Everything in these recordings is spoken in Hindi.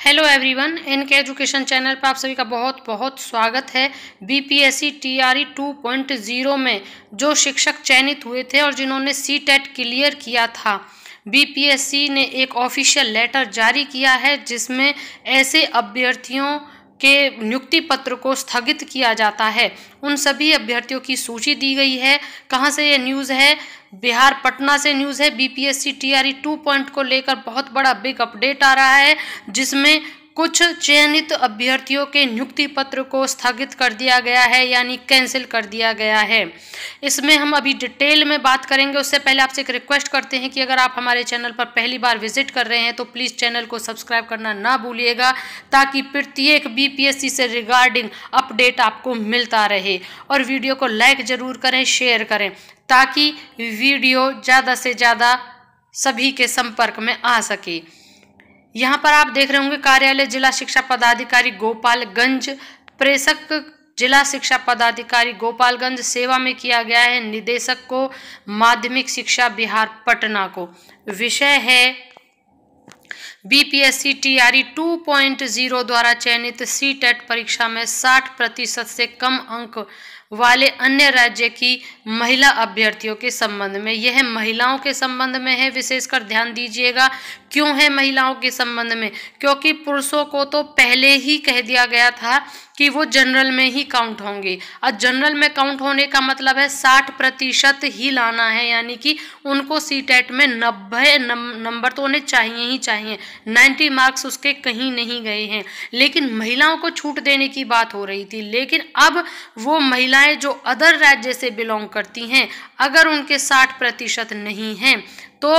hello everyone N K education channel पर आप सभी का बहुत बहुत स्वागत है बीपीएससी टीआरई 2.0 में जो शिक्षक चयनित हुए थे और जिन्होंने सी टेट क्लियर किया था बीपीएससी ने एक ऑफिशियल लेटर जारी किया है जिसमें ऐसे अभ्यर्थियों के नियुक्ति पत्र को स्थगित किया जाता है उन सभी अभ्यर्थियों की सूची दी गई है कहाँ से ये न्यूज़ है बिहार पटना से न्यूज़ है बीपीएससी टीआरई टू पॉइंट को लेकर बहुत बड़ा बिग अपडेट आ रहा है जिसमें कुछ चयनित अभ्यर्थियों के नियुक्ति पत्र को स्थगित कर दिया गया है यानी कैंसिल कर दिया गया है इसमें हम अभी डिटेल में बात करेंगे उससे पहले आपसे एक रिक्वेस्ट करते हैं कि अगर आप हमारे चैनल पर पहली बार विजिट कर रहे हैं तो प्लीज़ चैनल को सब्सक्राइब करना ना भूलिएगा ताकि प्रत्येक बीपीएससी से रिगार्डिंग अपडेट आपको मिलता रहे और वीडियो को लाइक ज़रूर करें शेयर करें ताकि वीडियो ज़्यादा से ज़्यादा सभी के संपर्क में आ सके यहाँ पर आप देख रहे होंगे कार्यालय जिला शिक्षा पदाधिकारी गोपालगंज प्रेषक जिला शिक्षा पदाधिकारी गोपालगंज सेवा में किया गया है निदेशक को माध्यमिक शिक्षा बिहार पटना को विषय है बीपीएससी पॉइंट जीरो द्वारा चयनित सी टेट e परीक्षा में 60 प्रतिशत से कम अंक वाले अन्य राज्य की महिला अभ्यर्थियों के संबंध में यह महिलाओं के संबंध में है विशेषकर ध्यान दीजिएगा क्यों है महिलाओं के संबंध में क्योंकि पुरुषों को तो पहले ही कह दिया गया था कि वो जनरल में ही काउंट होंगे और जनरल में काउंट होने का मतलब है साठ प्रतिशत ही लाना है यानी कि उनको सी टेट में नब्बे नंबर तो उन्हें चाहिए ही चाहिए नाइन्टी मार्क्स उसके कहीं नहीं गए हैं लेकिन महिलाओं को छूट देने की बात हो रही थी लेकिन अब वो महिलाएं जो अदर राज्य से बिलोंग करती हैं अगर उनके साठ प्रतिशत नहीं हैं तो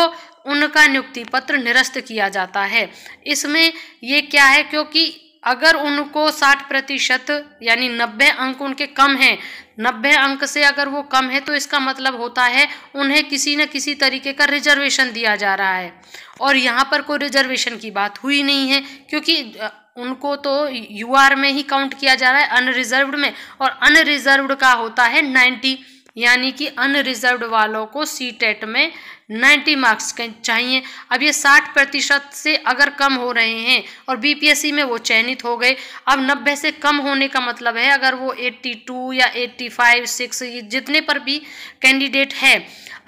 उनका नियुक्ति पत्र निरस्त किया जाता है इसमें ये क्या है क्योंकि अगर उनको साठ प्रतिशत यानी नब्बे अंक उनके कम हैं नब्बे अंक से अगर वो कम है तो इसका मतलब होता है उन्हें किसी न किसी तरीके का रिजर्वेशन दिया जा रहा है और यहाँ पर कोई रिजर्वेशन की बात हुई नहीं है क्योंकि उनको तो यू में ही काउंट किया जा रहा है अनरिजर्व्ड में और अनरिजर्व्ड का होता है नाइन्टी यानी कि अनरिजर्व वालों को सी टेट e में 90 मार्क्स चाहिए अब ये 60 प्रतिशत से अगर कम हो रहे हैं और बीपीएससी में वो चयनित हो गए अब 90 से कम होने का मतलब है अगर वो 82 या 85 6 जितने पर भी कैंडिडेट है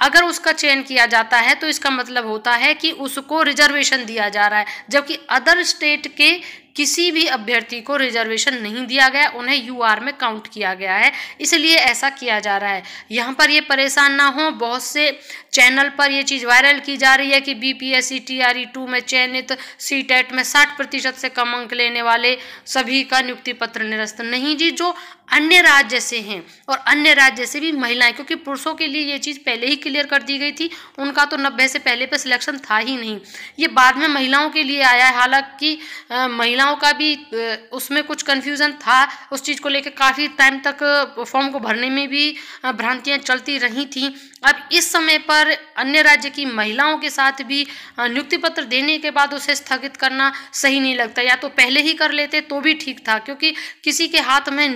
अगर उसका चयन किया जाता है तो इसका मतलब होता है कि उसको रिजर्वेशन दिया जा रहा है जबकि अदर स्टेट के किसी भी अभ्यर्थी को रिजर्वेशन नहीं दिया गया उन्हें यू आर में काउंट किया गया है इसलिए ऐसा किया जा रहा है यहाँ पर ये परेशान ना हो बहुत से चैनल पर यह चीज़ वायरल की जा रही है कि B P S T R E two में चयनित सी टेट में साठ प्रतिशत से कम अंक लेने वाले सभी का नियुक्ति पत्र निरस्त नहीं जी जो अन्य राज्य जैसे हैं और अन्य राज्य जैसे भी महिलाएं क्योंकि पुरुषों के लिए ये चीज़ पहले ही क्लियर कर दी गई थी उनका तो नब्बे से पहले पर सिलेक्शन था ही नहीं ये बाद में महिलाओं के लिए आया है हालांकि महिलाओं महिलाओं का भी उसमें कुछ कन्फ्यूज़न था उस चीज़ को लेकर काफ़ी टाइम तक फॉर्म को भरने में भी भ्रांतियाँ चलती रही थी अब इस समय पर अन्य राज्य की महिलाओं के साथ भी नियुक्ति पत्र देने के बाद उसे स्थगित करना सही नहीं लगता या तो पहले ही कर लेते तो भी ठीक था क्योंकि किसी के हाथ में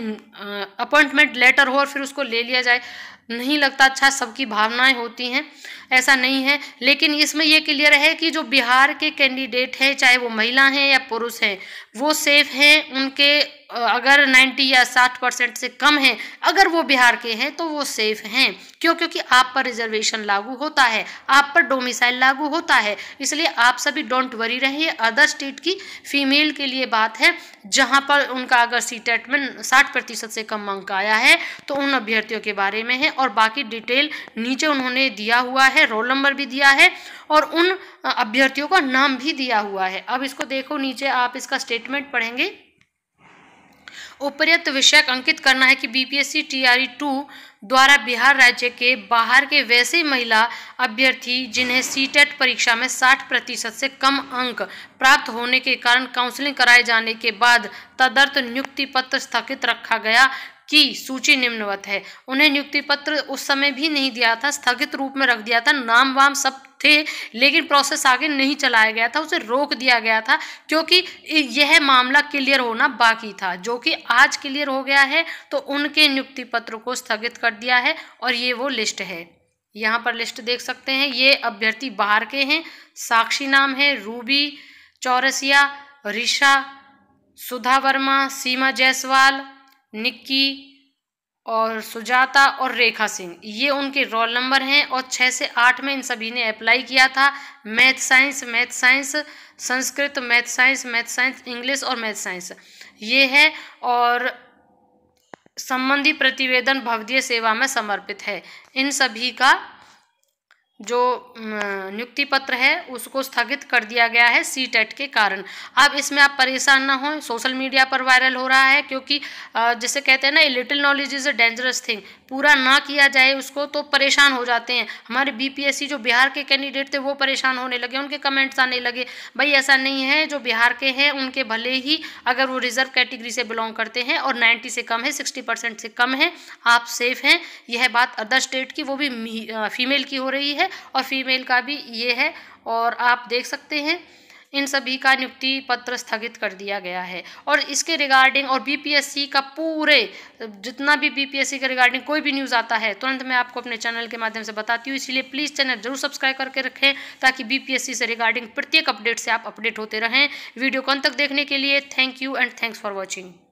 अपॉइंटमेंट लेटर हो और फिर उसको ले लिया जाए नहीं लगता अच्छा सबकी भावनाएं होती हैं ऐसा नहीं है लेकिन इसमें यह क्लियर है कि जो बिहार के कैंडिडेट हैं चाहे वो महिला हैं या पुरुष हैं वो सेफ हैं उनके अगर 90 या 60 परसेंट से कम हैं अगर वो बिहार के हैं तो वो सेफ हैं क्यों क्योंकि आप पर रिजर्वेशन लागू होता है आप पर डोमिसाइल लागू होता है इसलिए आप सभी डोंट वरी रहिए अदर स्टेट की फीमेल के लिए बात है जहाँ पर उनका अगर सी टेट में साठ प्रतिशत से कम अंक आया है तो उन अभ्यर्थियों के बारे में है और बाकी डिटेल नीचे उन्होंने दिया हुआ है रोल नंबर भी दिया है और उन अभ्यर्थियों का नाम भी दिया हुआ है अब इसको देखो नीचे आप इसका स्टेटमेंट पढ़ेंगे उपरियत विषय अंकित करना है कि बीपीएससी टीआरई टू द्वारा बिहार राज्य के बाहर के वैसे महिला अभ्यर्थी जिन्हें सीटेट e परीक्षा में 60 प्रतिशत से कम अंक प्राप्त होने के कारण काउंसलिंग कराए जाने के बाद तदर्थ नियुक्ति पत्र स्थगित रखा गया की सूची निम्नवत है उन्हें नियुक्ति पत्र उस समय भी नहीं दिया था स्थगित रूप में रख दिया था नाम वाम सब थे लेकिन प्रोसेस आगे नहीं चलाया गया था उसे रोक दिया गया था क्योंकि यह मामला क्लियर होना बाकी था जो कि आज क्लियर हो गया है तो उनके नियुक्ति पत्र को स्थगित कर दिया है और ये वो लिस्ट है यहाँ पर लिस्ट देख सकते हैं ये अभ्यर्थी बाहर के हैं साक्षी नाम है रूबी चौरसिया रिशा सुधा वर्मा सीमा जायसवाल निक्की और सुजाता और रेखा सिंह ये उनके रोल नंबर हैं और छः से आठ में इन सभी ने अप्लाई किया था math science math science Sanskrit math science math science English और मैथ साइंस ये है और संबंधी प्रतिवेदन भवदीय सेवा में समर्पित है इन सभी का जो नियुक्ति पत्र है उसको स्थगित कर दिया गया है सी टेट e के कारण अब इसमें आप परेशान ना हों सोशल मीडिया पर वायरल हो रहा है क्योंकि जैसे कहते हैं ना little knowledge is a dangerous thing पूरा ना किया जाए उसको तो परेशान हो जाते हैं हमारे बीपीएससी जो बिहार के कैंडिडेट थे वो परेशान होने लगे उनके कमेंट्स आने लगे भाई ऐसा नहीं है जो बिहार के हैं उनके भले ही अगर वो रिजर्व कैटेगरी से बिलोंग करते हैं और नाइन्टी से कम है सिक्सटी परसेंट से कम है आप सेफ हैं यह बात अदर स्टेट की वो भी फीमेल की हो रही है और फीमेल का भी ये है और आप देख सकते हैं इन सभी का नियुक्ति पत्र स्थगित कर दिया गया है और इसके रिगार्डिंग और बीपीएससी का पूरे जितना भी बीपीएससी के रिगार्डिंग कोई भी न्यूज़ आता है तुरंत मैं आपको अपने चैनल के माध्यम से बताती हूँ इसलिए प्लीज़ चैनल जरूर सब्सक्राइब करके रखें ताकि बीपीएससी से रिगार्डिंग प्रत्येक अपडेट से आप अपडेट होते रहें वीडियो को तक देखने के लिए thank you and thanks for watching